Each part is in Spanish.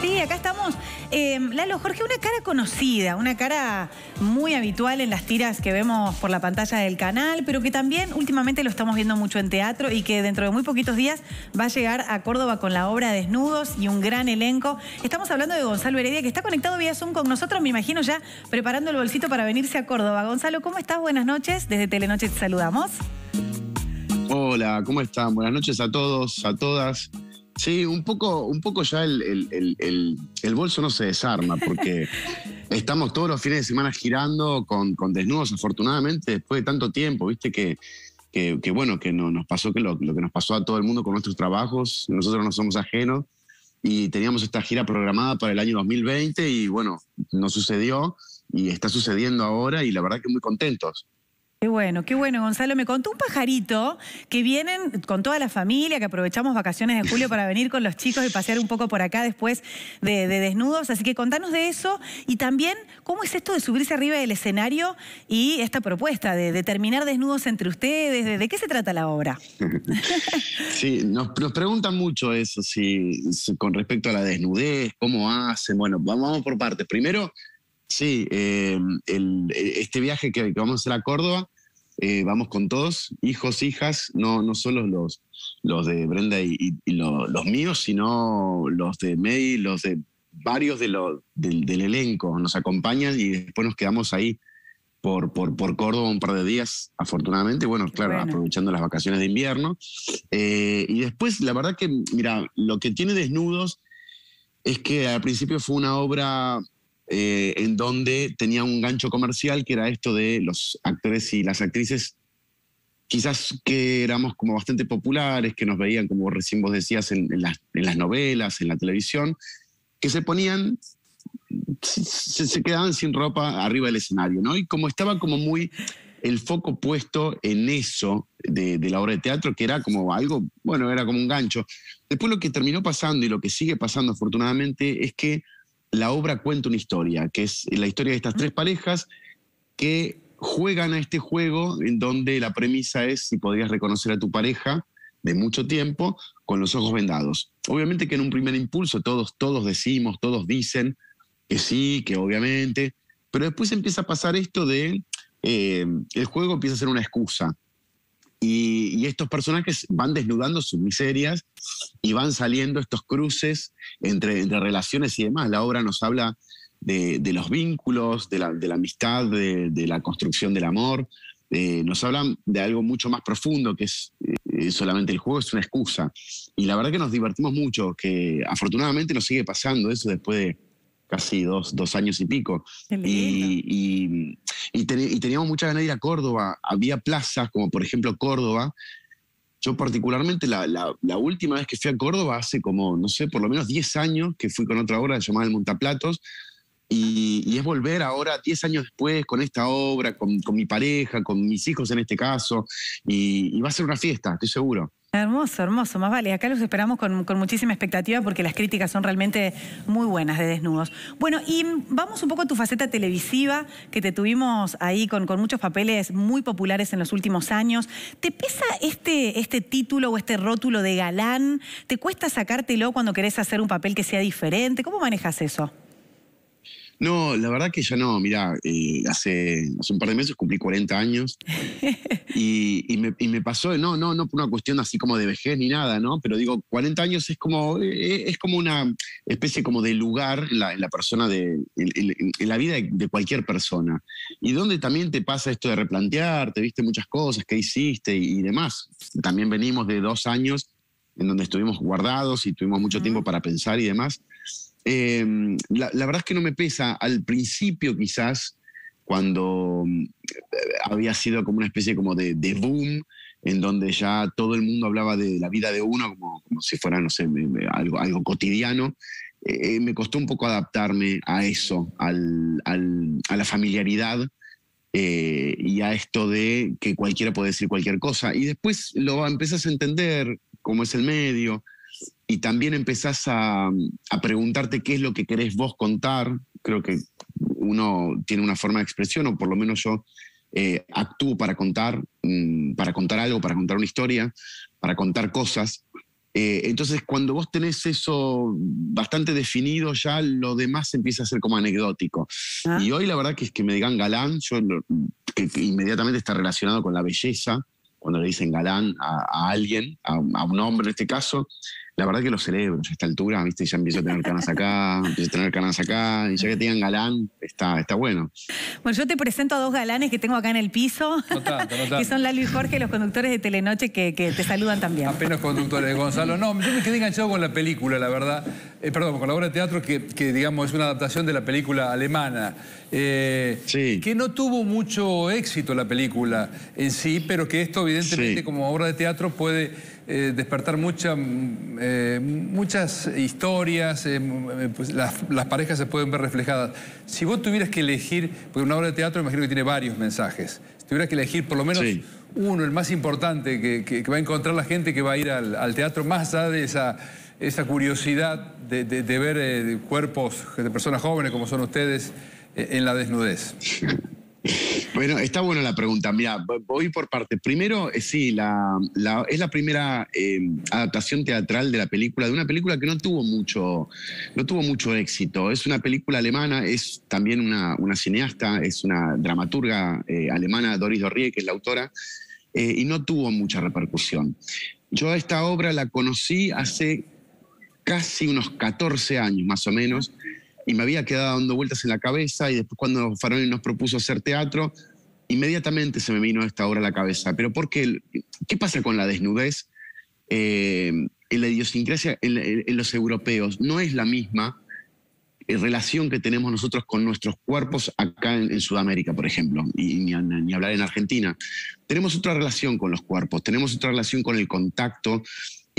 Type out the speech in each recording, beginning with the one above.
Sí, acá estamos. Em, Lalo, Jorge, una cara conocida, una cara muy habitual en las tiras que vemos por la pantalla del canal, pero que también últimamente lo estamos viendo mucho en teatro y que dentro de muy poquitos días va a llegar a Córdoba con la obra Desnudos y un gran elenco. Estamos hablando de Gonzalo Heredia, que está conectado vía Zoom con nosotros, me imagino ya preparando el bolsito para venirse a Córdoba. Gonzalo, ¿cómo estás? Buenas noches. Desde Telenoche te saludamos. Hola, ¿cómo están? Buenas noches a todos, a todas. Sí, un poco, un poco ya el, bolso no se desarma porque estamos todos los fines de semana girando con, desnudos, afortunadamente, después de tanto tiempo, viste que, bueno, que no, nos pasó que lo, lo, que nos pasó a todo el mundo con nuestros trabajos, nosotros no somos ajenos y teníamos esta gira programada para el año 2020 y bueno, no sucedió y está sucediendo ahora y la verdad que muy contentos. Qué bueno, qué bueno, Gonzalo. Me contó un pajarito que vienen con toda la familia, que aprovechamos vacaciones de julio para venir con los chicos y pasear un poco por acá después de, desnudos. Así que contanos de eso y también cómo es esto de subirse arriba del escenario y esta propuesta de, determinar terminar desnudos entre ustedes. De, qué se trata la obra? Sí, nos, preguntan mucho eso, con respecto a la desnudez, cómo hacen. Bueno, vamos por partes. Primero, Sí, eh, e, este viaje que, vamos a hacer a Córdoba, eh, vamos con todos, hijos, hijas, no, solo los, los de Brenda y, los, míos, sino los de May, los de varios de del, elenco nos acompañan y después nos quedamos ahí por, por, Córdoba un par de días, afortunadamente, bueno, claro, aprovechando las vacaciones de invierno. Eh, y después, la verdad que, mira, lo que tiene desnudos es que al principio fue una obra eh, en donde tenía un gancho comercial que era esto de los actores y las actrices, quizás que éramos como bastante populares, que nos veían, como recién vos decías, en, las, novelas, en la televisión, que se ponían, se, quedaban sin ropa arriba del escenario, ¿no? Y como estaba como muy el foco puesto en eso de, de, la obra de teatro, que era como algo, bueno, era como un gancho. Después lo que terminó pasando y lo que sigue pasando afortunadamente es que la obra cuenta una historia, que es la historia de estas tres parejas que juegan a este juego en donde la premisa es si podrías reconocer a tu pareja de mucho tiempo con los ojos vendados. Obviamente que en un primer impulso todos, todos decimos, todos dicen que sí, que obviamente, pero después empieza a pasar esto de eh, el juego empieza a ser una excusa. Y, estos personajes van desnudando sus miserias y van saliendo estos cruces entre, relaciones y demás. La obra nos habla de, los vínculos, de la, amistad, de, la construcción del amor. Eh, nos hablan de algo mucho más profundo que eh, es solamente el juego, es una excusa. Y la verdad que nos divertimos mucho, que afortunadamente nos sigue pasando eso después de casi dos, años y pico. Y, y, y, teníamos mucha ganas de ir a Córdoba. Había plazas, como por ejemplo Córdoba. Yo particularmente la, la, la, última vez que fui a Córdoba, hace como, no sé, por lo menos 10 años, que fui con otra obra llamada El Montaplatos, y, es volver ahora, 10 años después, con esta obra, con, mi pareja, con mis hijos en este caso, y, va a ser una fiesta, estoy seguro. Hermoso, hermoso, más vale. Acá los esperamos con, muchísima expectativa porque las críticas son realmente muy buenas de Desnudos. Bueno, y vamos un poco a tu faceta televisiva, que te tuvimos ahí con, muchos papeles muy populares en los últimos años. ¿Te pesa este, este título o este rótulo de galán? ¿Te cuesta sacártelo cuando querés hacer un papel que sea diferente? ¿Cómo manejas eso? No, la verdad que ya no. mira, eh, hace, un par de meses cumplí 40 años y, me, pasó, no, no, no por una cuestión así como de vejez ni nada, ¿no? Pero digo, 40 años es como, eh, es como una especie como de lugar en la, persona, de, la vida de, cualquier persona. Y donde también te pasa esto de replantear, te viste muchas cosas, que hiciste y, demás. También venimos de dos años en donde estuvimos guardados y tuvimos mucho tiempo para pensar y demás. Em, la, verdad es que no me pesa. Al principio quizás, cuando mm, eh, había sido como una especie como de, boom, en donde ya todo el mundo hablaba de la vida de uno como, si fuera, no sé, algo, algo cotidiano, eh, eh, me costó un poco adaptarme a eso, al, a la familiaridad y a esto de que cualquiera puede decir cualquier cosa. Y después lo empiezas a entender, cómo es el medio, y también empezás a, preguntarte qué es lo que querés vos contar. Creo que uno tiene una forma de expresión, o por lo menos yo eh, actúo para contar, mm, para contar algo, para contar una historia, para contar cosas. Eh, entonces, cuando vos tenés eso bastante definido, ya lo demás empieza a ser como anecdótico. Ah. Y hoy la verdad que es que me digan galán, que, inmediatamente está relacionado con la belleza, cuando le dicen galán a, alguien, a un hombre en este caso, la verdad que los celebro a esta altura, ¿viste? Ya empiezo a tener canas acá, empiezo a tener canas acá, y ya que tengan galán, está, está bueno. Bueno, yo te presento a dos galanes que tengo acá en el piso, que son Lalo y Jorge, los conductores de Telenoche, que, te saludan también. Apenas conductores, Gonzalo. No, yo me quedé enganchado con la película, la verdad. Eh, perdón, con la obra de teatro que, digamos, es una adaptación de la película alemana. Eh, sí. Que no tuvo mucho éxito la película en sí, pero que esto, evidentemente, como obra de teatro puede eh, despertar mm, eh, muchas historias, eh, mm, pues las, parejas se pueden ver reflejadas. Si vos tuvieras que elegir, porque una obra de teatro imagino que tiene varios mensajes, si tuvieras que elegir por lo menos uno, el más importante, que, va a encontrar la gente que va a ir al, teatro, más allá de esa, esa curiosidad de ver cuerpos de personas jóvenes como son ustedes en la desnudez. Bueno, está buena la pregunta. Mira, voy por partes. Primero, eh, sí, es la primera eh, adaptación teatral de la película, de una película que no tuvo mucho, no tuvo mucho éxito. Es una película alemana, es también una, cineasta, es una dramaturga eh, alemana, Doris Dorrie, que es la autora, y no tuvo mucha repercusión. Yo esta obra la conocí hace casi unos 14 años más o menos, y me había quedado dando vueltas en la cabeza y después cuando farón nos propuso hacer teatro, inmediatamente se me vino esta obra a la cabeza. Pero porque qué? pasa con la desnudez? Eh, en la idiosincrasia en, los europeos no es la misma eh, relación que tenemos nosotros con nuestros cuerpos acá en, Sudamérica, por ejemplo, ni, hablar en Argentina. Tenemos otra relación con los cuerpos, tenemos otra relación con el contacto,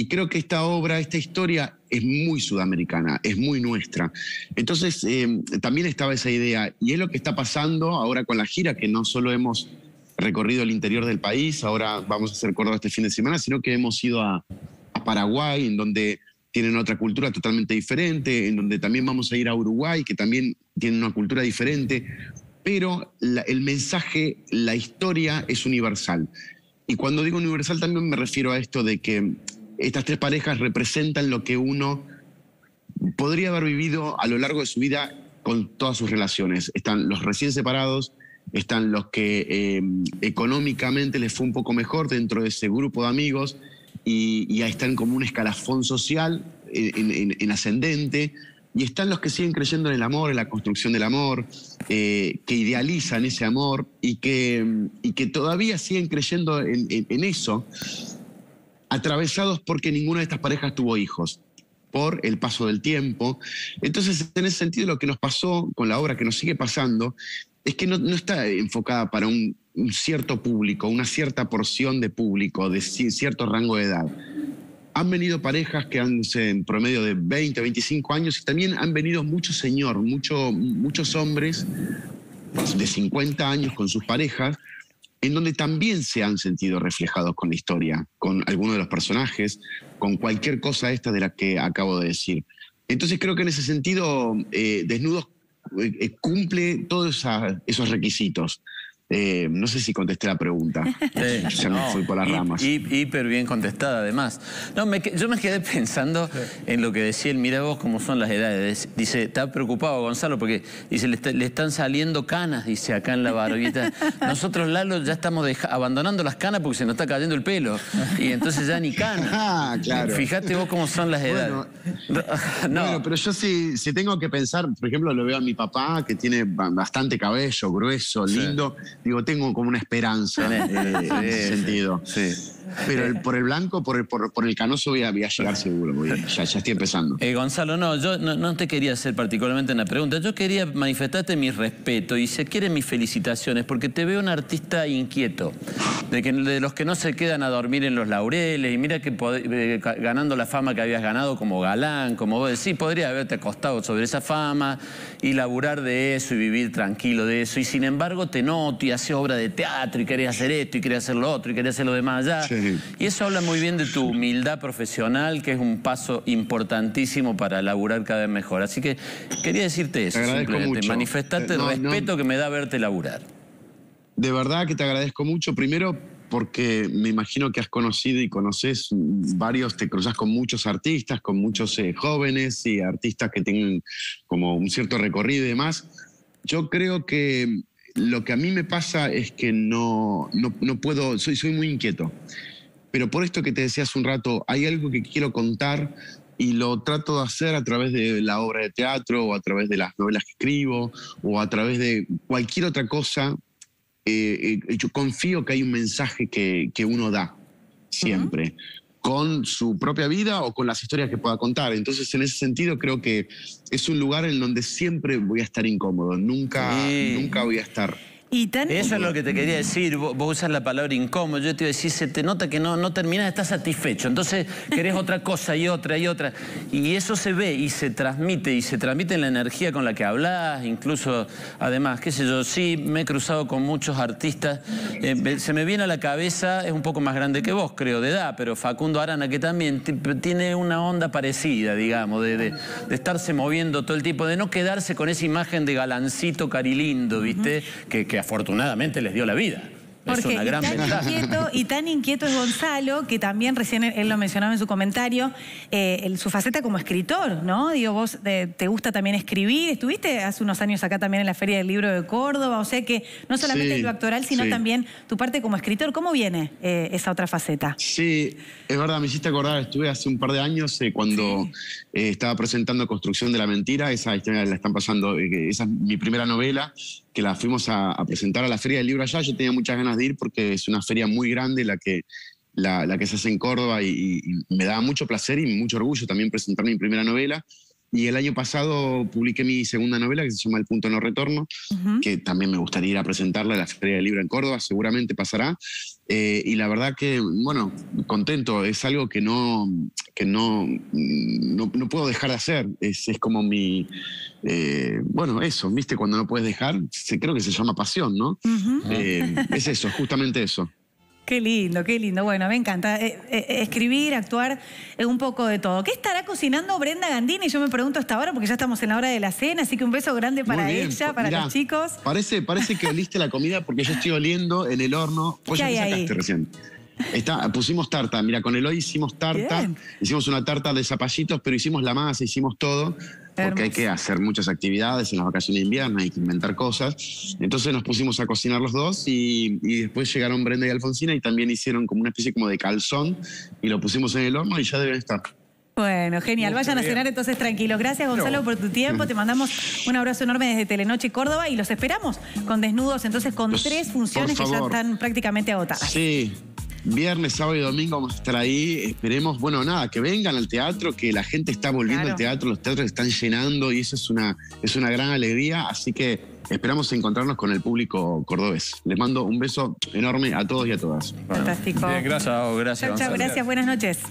y creo que esta obra, esta historia es muy sudamericana, es muy nuestra. Entonces, em, también estaba esa idea. Y es lo que está pasando ahora con la gira, que no solo hemos recorrido el interior del país, ahora vamos a hacer Córdoba este fin de semana, sino que hemos ido a, Paraguay, en donde tienen otra cultura totalmente diferente, en donde también vamos a ir a Uruguay, que también tienen una cultura diferente, pero el mensaje, la historia es universal. Y cuando digo universal también me refiero a esto de que estas tres parejas representan lo que uno podría haber vivido a lo largo de su vida con todas sus relaciones. Están los recién separados, están los que eh, económicamente les fue un poco mejor dentro de ese grupo de amigos y, ahí están como un escalafón social en, ascendente. Y están los que siguen creyendo en el amor, en la construcción del amor, eh, que idealizan ese amor y que, todavía siguen creyendo en eso atravesados porque ninguna de estas parejas tuvo hijos por el paso del tiempo. Entonces, en ese sentido, lo que nos pasó con la obra que nos sigue pasando es que no, está enfocada para un, cierto público, una cierta porción de público, de cierto rango de edad. Han venido parejas que han en promedio de 20, 25 años y también han venido muchos señor, muchos muchos hombres de 50 años con sus parejas, en donde también se han sentido reflejados con la historia, con alguno de los personajes, con cualquier cosa esta de la que acabo de decir. Entonces creo que en ese sentido, eh, Desnudos eh, eh, cumple todos esos requisitos. Eh, no sé si contesté la pregunta. ya me fui por las ramas. Hiper bien contestada, además. No, yo me quedé pensando en lo que decía él. Mira vos cómo son las edades. Dice, está preocupado Gonzalo porque dice, le, están saliendo canas, dice, acá en la barbita. Nosotros, Lalo, ya estamos abandonando las canas porque se nos está cayendo el pelo. Y entonces ya ni canas. Ah, claro. Fíjate vos cómo son las edades. no. pero yo sí, si, tengo que pensar, por ejemplo, lo veo a mi papá que tiene bastante cabello, grueso, lindo digo, tengo como una esperanza en ese sentido. Pero por el blanco, por el, canoso voy a, llegar seguro, ya, estoy empezando. Eh, Gonzalo, no, yo no, te quería hacer particularmente una pregunta, yo quería manifestarte mi respeto y se quieren mis felicitaciones porque te veo un artista inquieto, de, que, de los que no se quedan a dormir en los laureles y mira que eh, ganando la fama que habías ganado como galán, como vos decís, podría haberte acostado sobre esa fama y laburar de eso y vivir tranquilo de eso y sin embargo te noto y obra de teatro y quería hacer esto y quería hacer lo otro y quería hacer lo demás allá. Y eso habla muy bien de tu humildad profesional, que es un paso importantísimo para laburar cada vez mejor. Así que quería decirte eso, simplemente. Manifestarte eh, el respeto que me da verte laburar. De verdad que te agradezco mucho. Primero, porque me imagino que has conocido y conoces varios, te cruzas con muchos artistas, con muchos eh, jóvenes y artistas que tienen como un cierto recorrido y demás. Yo creo que lo que a mí me pasa es que no, no, puedo, soy, soy muy inquieto. Pero por esto que te decía hace un rato, hay algo que quiero contar y lo trato de hacer a través de la obra de teatro o a través de las novelas que escribo o a través de cualquier otra cosa. Eh, eh, yo confío que hay un mensaje que, uno da siempre con su propia vida o con las historias que pueda contar. Entonces, en ese sentido, creo que es un lugar en donde siempre voy a estar incómodo, nunca, nunca voy a estar eso es lo que te quería decir, vos, usas la palabra incómodo, yo te iba a decir, se te nota que no, no terminas, estás satisfecho, entonces querés otra cosa y otra y otra. Y eso se ve y se transmite, y se transmite en la energía con la que hablás incluso, además, qué sé yo, sí, me he cruzado con muchos artistas, eh, se me viene a la cabeza, es un poco más grande que vos, creo, de edad, pero Facundo Arana, que también tiene una onda parecida, digamos, de, estarse moviendo todo el tiempo, de no quedarse con esa imagen de galancito carilindo, ¿viste? que afortunadamente les dio la vida. es una gran y tan Inquieto, y tan inquieto es Gonzalo, que también recién él lo mencionaba en su comentario, eh, su faceta como escritor, ¿no? Digo, vos eh, te gusta también escribir, estuviste hace unos años acá también en la Feria del Libro de Córdoba, o sea que no solamente el lo actoral, sino también tu parte como escritor. ¿Cómo viene eh, esa otra faceta? Sí, es verdad, me hiciste acordar, estuve hace un par de años cuando estaba presentando Construcción de la Mentira, esa historia la están pasando, esa es mi primera novela, que la fuimos a, presentar a la Feria del Libro allá. Yo tenía muchas ganas de ir porque es una feria muy grande la que, se hace en Córdoba y, y, me da mucho placer y mucho orgullo también presentar mi primera novela. Y el año pasado publiqué mi segunda novela que se llama El punto no retorno, que también me gustaría ir a presentarla en la Feria del Libro en Córdoba, seguramente pasará. Eh, y la verdad que, bueno, contento, es algo que no, que no, no, puedo dejar de hacer, es, es como mi, eh, bueno, eso, viste, cuando no puedes dejar, creo que se llama pasión, ¿no? Eh, es eso, justamente eso. Qué lindo, qué lindo. Bueno, me encanta. Eh, eh, eh, escribir, actuar, un poco de todo. ¿Qué estará cocinando Brenda Gandini? Yo me pregunto hasta ahora porque ya estamos en la hora de la cena, así que un beso grande para ella, pues, para los chicos. Parece, parece que oliste la comida porque yo estoy oliendo en el horno. Ya ¿Qué hay ahí? Está, pusimos tarta, mira, con Eloy hicimos tarta, hicimos una tarta de zapallitos, pero hicimos la masa, hicimos todo, porque hay que hacer muchas actividades en las vacaciones de invierno, hay que inventar cosas. Entonces nos pusimos a cocinar los dos y, después llegaron Brenda y Alfonsina y también hicieron como una especie como de calzón y lo pusimos en el horno y ya deben estar. Bueno, genial. Vayan a cenar entonces tranquilos. Gracias Gonzalo por tu tiempo. Te mandamos un abrazo enorme desde Telenoche Córdoba y los esperamos con desnudos, entonces con tres funciones que ya están prácticamente agotadas. Sí, Viernes, sábado y domingo vamos a estar ahí. Esperemos, bueno, nada, que vengan al teatro, que la gente está volviendo al teatro, los teatros están llenando y eso es una, es una gran alegría. Así que esperamos encontrarnos con el público cordobés. Les mando un beso enorme a todos y a todas. Fantástico. gracias, gracias. gracias, buenas noches.